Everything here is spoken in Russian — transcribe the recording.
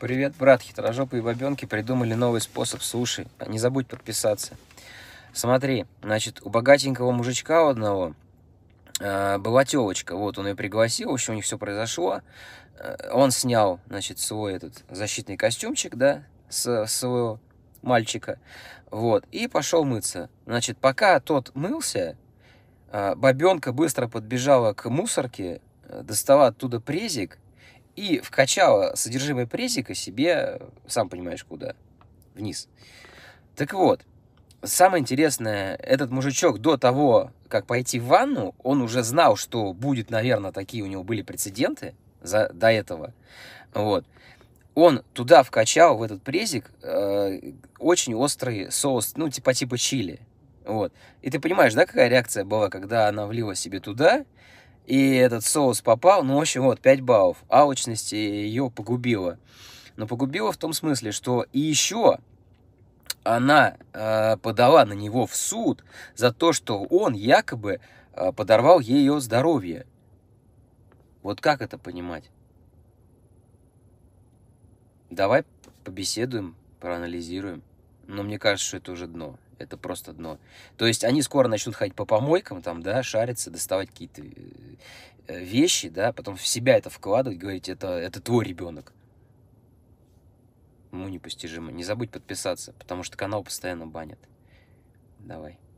Привет, брат, хитрожопые бабенки придумали новый способ суши. А не забудь подписаться. Смотри, значит, у богатенького мужичка у одного э, была телочка. Вот, он ее пригласил, в у них все произошло. Э, он снял, значит, свой этот защитный костюмчик, да, с своего мальчика. Вот, и пошел мыться. Значит, пока тот мылся, э, бабенка быстро подбежала к мусорке, э, достала оттуда презик – и вкачала содержимое презика себе, сам понимаешь, куда. Вниз. Так вот, самое интересное, этот мужичок до того, как пойти в ванну, он уже знал, что будет, наверное, такие у него были прецеденты за, до этого. Вот. Он туда вкачал, в этот презик, э, очень острый соус, ну, типа типа чили. Вот. И ты понимаешь, да, какая реакция была, когда она влила себе туда, и этот соус попал, ну, в общем, вот, 5 баллов. Алчность э, ее погубила. Но погубила в том смысле, что и еще она э, подала на него в суд за то, что он якобы э, подорвал ее здоровье. Вот как это понимать? Давай побеседуем, проанализируем но мне кажется, что это уже дно. Это просто дно. То есть они скоро начнут ходить по помойкам, там, да, шариться, доставать какие-то э, э, вещи, да, потом в себя это вкладывать, говорить, это, это твой ребенок. Ну, непостижимо. Не забудь подписаться, потому что канал постоянно банят. Давай.